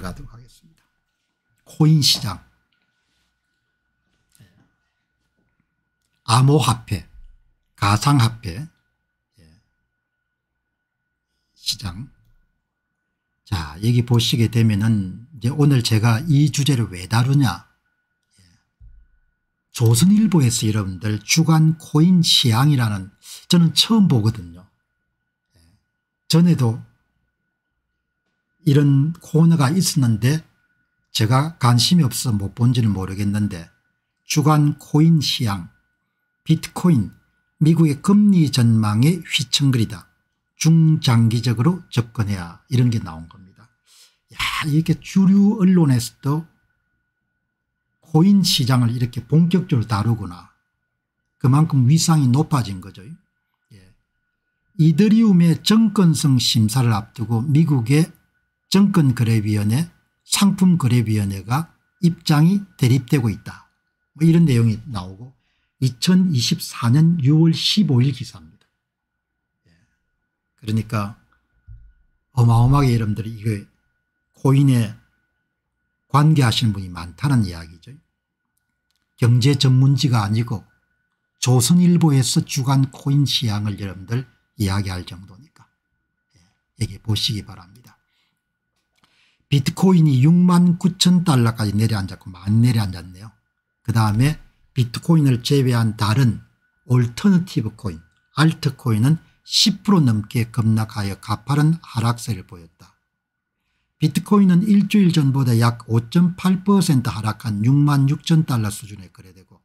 들어가도록 하겠습니다. 코인 시장, 암호화폐, 가상화폐 예. 시장. 자, 여기 보시게 되면은 이제 오늘 제가 이 주제를 왜 다루냐. 예. 조선일보에서 여러분들 주간 코인 시향이라는 저는 처음 보거든요. 예. 전에도 이런 코너가 있었는데 제가 관심이 없어 못 본지는 모르겠는데 주간 코인 시향 비트코인 미국의 금리 전망에 휘청거리다 중장기적으로 접근해야 이런 게 나온 겁니다. 야 이렇게 주류 언론에서도 코인 시장을 이렇게 본격적으로 다루구나. 그만큼 위상이 높아진 거죠. 예. 이더리움의 정권성 심사를 앞두고 미국의 정권거래위원회 상품거래위원회가 입장이 대립되고 있다. 뭐 이런 내용이 나오고 2024년 6월 15일 기사입니다. 예. 그러니까 어마어마하게 여러분들이 이게 코인에 관계하시는 분이 많다는 이야기죠. 경제 전문지가 아니고 조선일보에서 주간 코인 시향을 여러분들 이야기할 정도니까 예, 얘기 보시기 바랍니다. 비트코인이 6만 9천 달러까지 내려앉았고 많이 내려앉았네요. 그 다음에 비트코인을 제외한 다른 올터너티브 코인 알트코인은 10% 넘게 급락하여 가파른 하락세를 보였다. 비트코인은 일주일 전보다 약 5.8% 하락한 6만 6천 달러 수준에 거래되고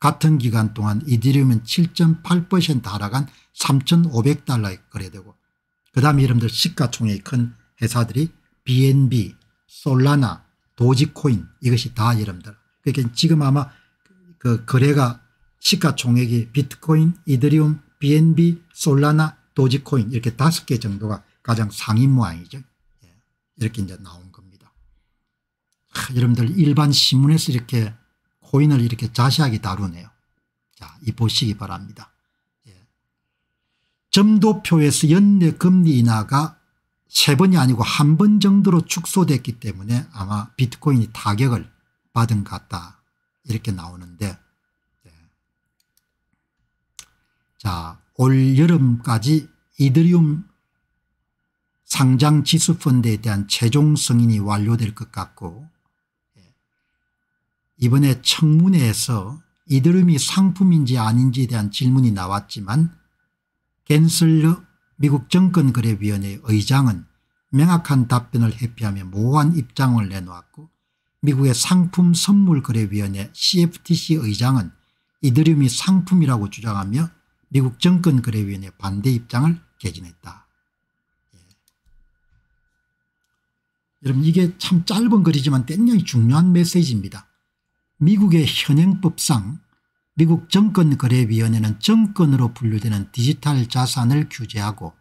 같은 기간 동안 이더리움은 7.8% 하락한 3,500달러에 거래되고 그 다음에 여러분들 시가총액이 큰 회사들이 BNB, 솔라나, 도지코인 이것이 다 이름들. 그러니까 지금 아마 그 거래가 시가총액이 비트코인, 이더리움, BNB, 솔라나, 도지코인 이렇게 다섯 개 정도가 가장 상위 모양이죠. 예. 이렇게 이제 나온 겁니다. 하, 여러분들 일반 신문에서 이렇게 코인을 이렇게 자세하게 다루네요. 자, 이 보시기 바랍니다. 예. 점도표에서 연내 금리 인하가 세 번이 아니고 한 번 정도로 축소됐기 때문에 아마 비트코인이 타격을 받은 것 같다 이렇게 나오는데 네. 예. 자올 여름까지 이더리움 상장 지수 펀드에 대한 최종 승인이 완료될 것 같고 예. 이번에 청문회에서 이더리이 상품인지 아닌지에 대한 질문이 나왔지만 겐슬러 미국 정권거래위원회 의장은 의 명확한 답변을 회피하며 모호한 입장을 내놓았고 미국의 상품 선물거래위원회 CFTC 의장은 이더리움이 상품이라고 주장하며 미국 정권거래위원회 반대 입장을 개진했다. 예. 여러분 이게 참 짧은 글이지만 굉장히 중요한 메시지입니다. 미국의 현행법상 미국 정권거래위원회는 정권으로 분류되는 디지털 자산을 규제하고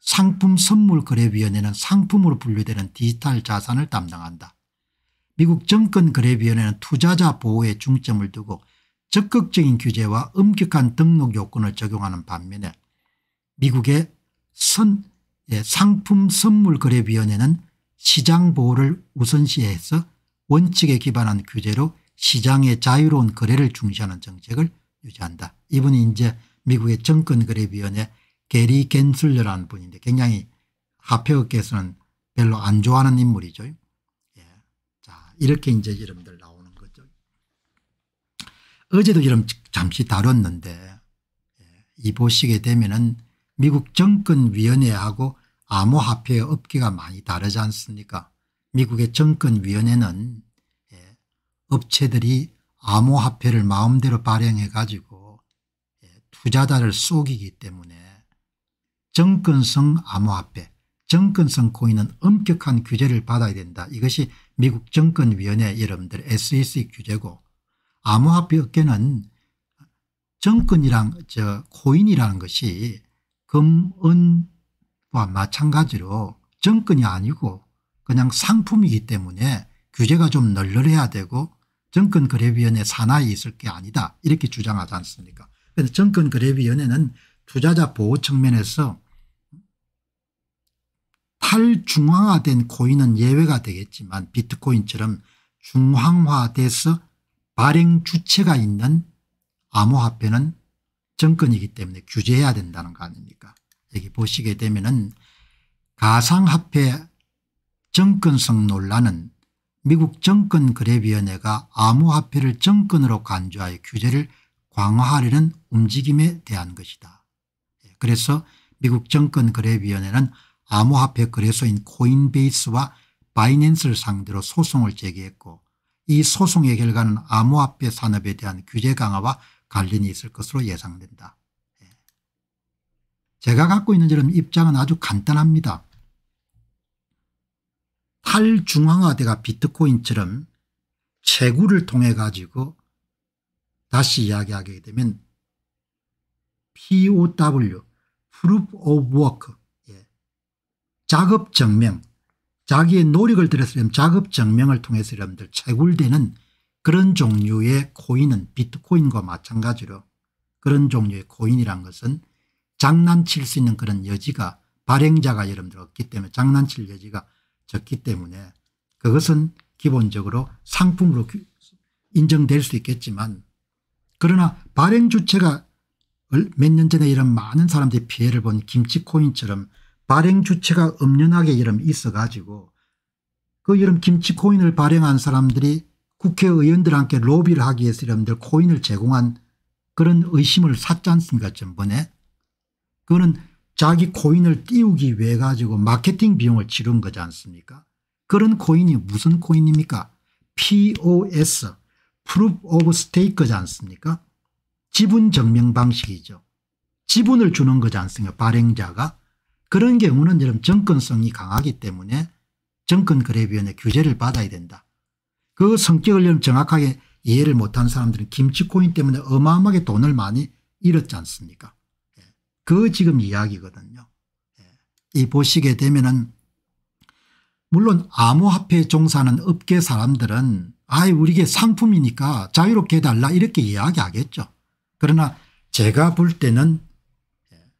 상품선물거래위원회는 상품으로 분류되는 디지털 자산을 담당한다. 미국 정권거래위원회는 투자자 보호에 중점을 두고 적극적인 규제와 엄격한 등록 요건을 적용하는 반면에 미국의 선, 예, 상품선물거래위원회는 시장 보호를 우선시해서 원칙에 기반한 규제로 시장의 자유로운 거래를 중시하는 정책을 유지한다. 이분이 이제 미국의 정권거래위원회 게리 겐슬러라는 분인데 굉장히 화폐업계에서는 별로 안 좋아하는 인물이죠. 예. 자 이렇게 이제 이름들 나오는 거죠. 어제도 이름 잠시 다뤘는데 예. 이 보시게 되면은 미국 정권위원회하고 암호화폐 업계가 많이 다르지 않습니까? 미국의 정권위원회는 업체들이 암호화폐를 마음대로 발행해 가지고 예, 투자자를 속이기 때문에 정권성 암호화폐 정권성 코인은 엄격한 규제를 받아야 된다. 이것이 미국 정권위원회 여러분들 SEC 규제고 암호화폐 업계는 정권이랑 저 코인이라는 것이 금은과 마찬가지로 정권이 아니고 그냥 상품이기 때문에 규제가 좀 널널해야 되고 정권거래위원회 산하에 있을 게 아니다 이렇게 주장하지 않습니까 그래서 정권거래위원회는 투자자 보호 측면에서 탈중앙화된 코인은 예외가 되겠지만 비트코인처럼 중앙화돼서 발행 주체가 있는 암호화폐는 정권이기 때문에 규제해야 된다는 거 아닙니까 여기 보시게 되면 은 가상화폐 정권성 논란은 미국 정권거래위원회가 암호화폐를 정권으로 간주하여 규제를 강화하려는 움직임에 대한 것이다. 예, 그래서 미국 정권거래위원회는 암호화폐 거래소인 코인베이스와 바이낸스를 상대로 소송을 제기했고 이 소송의 결과는 암호화폐 산업에 대한 규제 강화와 관련이 있을 것으로 예상된다. 예. 제가 갖고 있는 저런 입장은 아주 간단합니다. 탈중앙화대가 비트코인처럼 채굴을 통해 가지고 다시 이야기하게 되면 POW Proof of Work 예. 작업증명 자기의 노력을 들여서 였 작업증명을 통해서 여러분들 채굴되는 그런 종류의 코인은 비트코인과 마찬가지로 그런 종류의 코인이란 것은 장난칠 수 있는 그런 여지가 발행자가 여러분들 없기 때문에 장난칠 여지가 적기 때문에 그것은 기본적으로 상품으로 인정될 수 있겠지만 그러나 발행 주체가 몇 년 전에 이런 많은 사람들이 피해를 본 김치코인처럼 발행 주체가 엄연하게 이름 있어 가지고 그 이름 김치코인을 발행한 사람들이 국회의원들한테 로비를 하기 위해서 여러분들 코인을 제공한 그런 의심을 샀지 않습니까 전번에 그거는 자기 코인을 띄우기 위해 가지고 마케팅 비용을 치른 거지 않습니까 그런 코인이 무슨 코인입니까 POS Proof of Stake지 않습니까 지분 증명 방식이죠 지분을 주는 거지 않습니까 발행자가 그런 경우는 여러 정권성이 강하기 때문에 정권거래위원회 규제를 받아야 된다 그 성격을 정확하게 이해를 못한 사람들은 김치코인 때문에 어마어마하게 돈을 많이 잃었지 않습니까 그 지금 이야기거든요. 예. 이 보시게 되면은 물론 암호화폐 종사는 업계 사람들은 아이 우리게 상품이니까 자유롭게 해달라 이렇게 이야기하겠죠. 그러나 제가 볼 때는 예.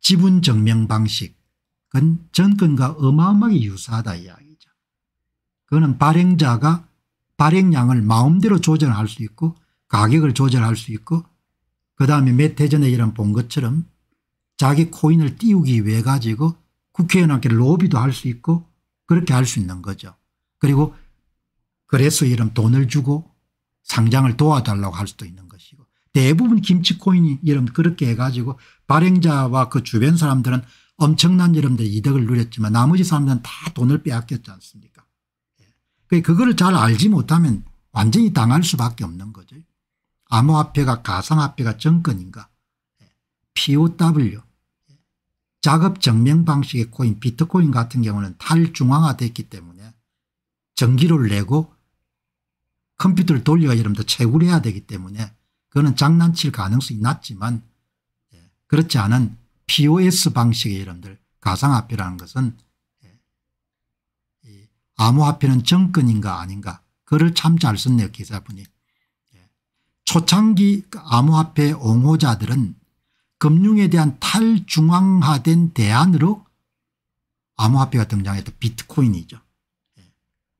지분 증명 방식은 정권과 어마어마하게 유사하다 이야기죠. 그거는 발행자가 발행량을 마음대로 조절할 수 있고 가격을 조절할 수 있고 그 다음에 몇 해 전에 이런 본 것처럼 자기 코인을 띄우기 위해 가지고 국회의원한테 로비도 할 수 있고 그렇게 할 수 있는 거죠. 그리고 그래서 이런 돈을 주고 상장을 도와달라고 할 수도 있는 것이고 대부분 김치 코인이 이런 그렇게 해가지고 발행자와 그 주변 사람들은 엄청난 이름들 이득을 누렸지만 나머지 사람들은 다 돈을 빼앗겼지 않습니까? 예. 그거를 잘 알지 못하면 완전히 당할 수밖에 없는 거죠. 암호화폐가 가상화폐가 정권인가 POW 작업 증명 방식의 코인 비트코인 같은 경우는 탈중앙화됐기 때문에 전기를 내고 컴퓨터를 돌려가 이러면서 채굴 해야 되기 때문에 그거는 장난칠 가능성이 낮지만 예, 그렇지 않은 POS 방식의 여러분들 가상화폐라는 것은 예, 암호화폐는 정권인가 아닌가 그를 참잘 썼네요 기자분이. 초창기 암호화폐 옹호자들은 금융에 대한 탈중앙화된 대안으로 암호화폐가 등장했던 비트코인이죠. 예.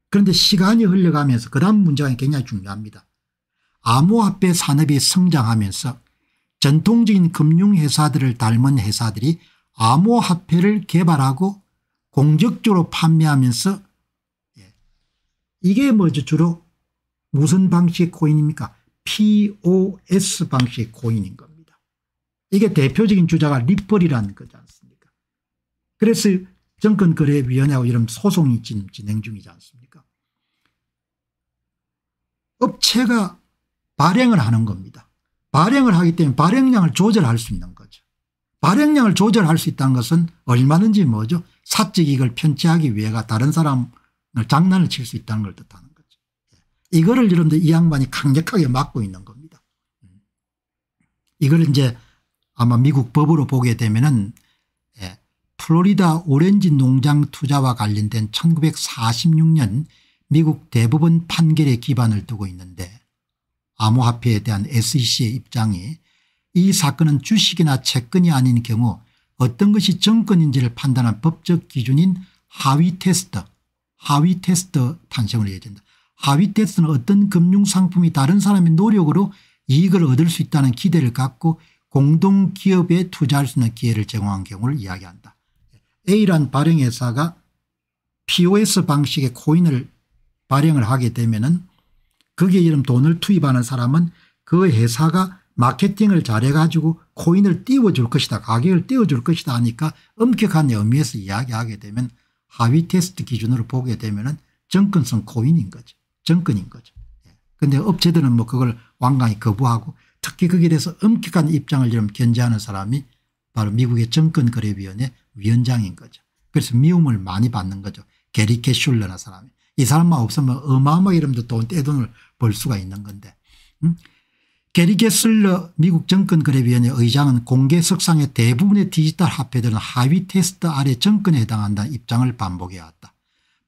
그런데 시간이 흘러가면서 그 다음 문제가 굉장히 중요합니다. 암호화폐 산업이 성장하면서 전통적인 금융회사들을 닮은 회사들이 암호화폐를 개발하고 공적적으로 판매하면서 예. 이게 뭐죠 주로 무슨 방식의 코인입니까 POS 방식의 고인인 겁니다. 이게 대표적인 주자가 리플이라는 거지 않습니까? 그래서 정권거래위원회하고 이런 소송이 지금 진행 중이지 않습니까? 업체가 발행을 하는 겁니다. 발행을 하기 때문에 발행량을 조절할 수 있는 거죠. 발행량을 조절할 수 있다는 것은 얼마든지 뭐죠. 사적 이익을 편취하기 위해가 다른 사람을 장난을 칠 수 있다는 걸 뜻하는 이거를 여러분들 이 양반이 강력하게 막고 있는 겁니다. 이걸 이제 아마 미국 법으로 보게 되면은 예, 플로리다 오렌지 농장 투자와 관련된 1946년 미국 대법원 판결에 기반을 두고 있는데 암호화폐에 대한 SEC의 입장이 이 사건은 주식이나 채권이 아닌 경우 어떤 것이 정권인지를 판단한 법적 기준인 하위 테스트, 하위 테스트 탄생을 해야 된다. 하위 테스트는 어떤 금융상품이 다른 사람의 노력으로 이익을 얻을 수 있다는 기대를 갖고 공동기업에 투자할 수 있는 기회를 제공한 경우를 이야기한다. A란 발행회사가 POS 방식의 코인을 발행을 하게 되면 은 거기에 이런 돈을 투입하는 사람은 그 회사가 마케팅을 잘해가지고 코인을 띄워줄 것이다 가격을 띄워줄 것이다 하니까 엄격한 의미에서 이야기하게 되면 하위 테스트 기준으로 보게 되면 은 정권성 코인인 거죠. 정권인 거죠. 그런데 예. 업체들은 뭐 그걸 완강히 거부하고 특히 거기에 대해서 엄격한 입장을 좀 견제하는 사람이 바로 미국의 정권거래위원회 위원장인 거죠. 그래서 미움을 많이 받는 거죠. 게리 캐슐러나 사람이. 이 사람만 없으면 어마어마 이름도 돈 떼돈을 벌 수가 있는 건데. 음? 게리 게슬러 미국 정권거래위원회 의장은 공개 석상의 대부분의 디지털 화폐들은 하위 테스트 아래 정권에 해당한다는 입장을 반복해왔다.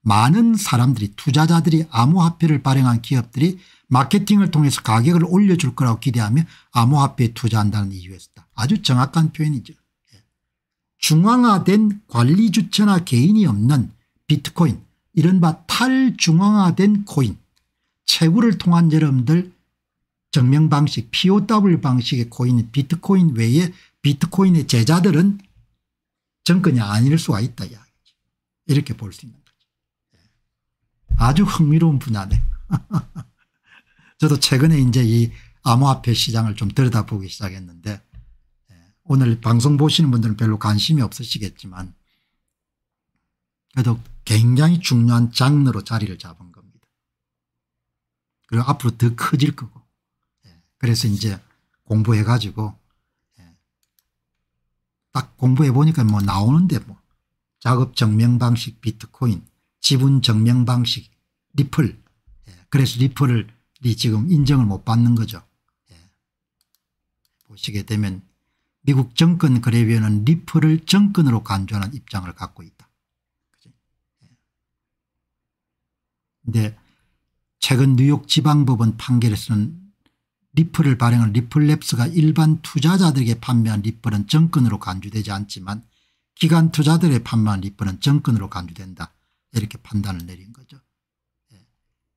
많은 사람들이 투자자들이 암호화폐를 발행한 기업들이 마케팅을 통해서 가격을 올려줄 거라고 기대하며 암호화폐에 투자한다는 이유였다. 아주 정확한 표현이죠. 예. 중앙화된 관리주체나 개인이 없는 비트코인 이른바 탈중앙화된 코인 채굴을 통한 여러분들 정명 방식 POW 방식의 코인 비트코인 외에 비트코인의 제자들은 정권이 아닐 수가 있다 이렇게볼 수 있는 거 아주 흥미로운 분야네. 저도 최근에 이제 이 암호화폐 시장을 좀 들여다보기 시작했는데 예, 오늘 방송 보시는 분들은 별로 관심이 없으시겠지만 그래도 굉장히 중요한 장르로 자리를 잡은 겁니다. 그리고 앞으로 더 커질 거고 예, 그래서 이제 공부해 가지고 예, 딱 공부해 보니까 뭐 나오는데 뭐 작업 증명 방식 비트코인 지분 증명 방식 리플. 예, 그래서 리플이 지금 인정을 못 받는 거죠. 예. 보시게 되면 미국 정권 그래비어는 리플을 정권으로 간주하는 입장을 갖고 있다. 그런데 예. 최근 뉴욕 지방법원 판결에서는 리플을 발행한 리플랩스가 일반 투자자들에게 판매한 리플은 정권으로 간주되지 않지만 기관 투자들의 판매한 리플은 정권으로 간주된다 이렇게 판단을 내린 거죠.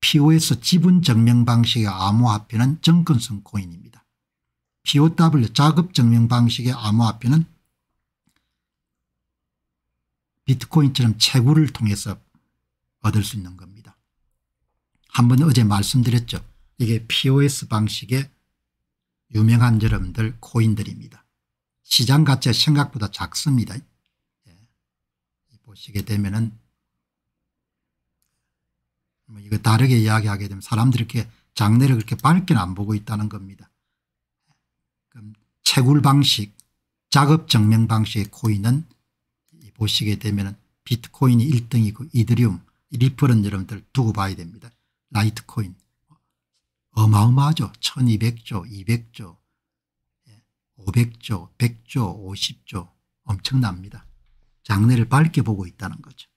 POS 지분 증명 방식의 암호화폐는 정권성 코인입니다. POW 작업 증명 방식의 암호화폐는 비트코인처럼 채굴을 통해서 얻을 수 있는 겁니다. 한번 어제 말씀드렸죠. 이게 POS 방식의 유명한 여러분들 코인들입니다. 시장 가치 생각보다 작습니다. 예. 보시게 되면은 뭐 이거 다르게 이야기하게 되면 사람들이 이렇게 장래를 그렇게 밝게는 안 보고 있다는 겁니다. 그럼 채굴 방식, 작업 증명 방식의 코인은 보시게 되면 비트코인이 1등이고 이더리움, 리플은 여러분들 두고 봐야 됩니다. 라이트코인 어마어마하죠. 1200조, 200조, 500조, 100조, 50조 엄청납니다. 장래를 밝게 보고 있다는 거죠.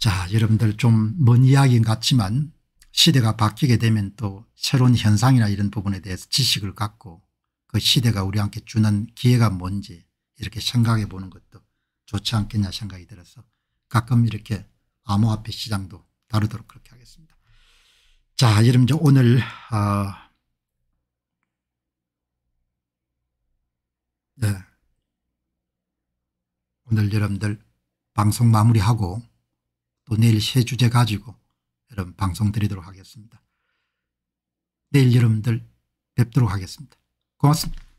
자 여러분들 좀 먼 이야기인 같지만 시대가 바뀌게 되면 또 새로운 현상이나 이런 부분에 대해서 지식을 갖고 그 시대가 우리한테 주는 기회가 뭔지 이렇게 생각해 보는 것도 좋지 않겠냐 생각이 들어서 가끔 이렇게 암호화폐 시장도 다루도록 그렇게 하겠습니다. 자 여러분 오늘 어 네. 오늘 여러분들 방송 마무리하고 또 내일 새 주제 가지고 여러분 방송 드리도록 하겠습니다. 내일 여러분들 뵙도록 하겠습니다. 고맙습니다.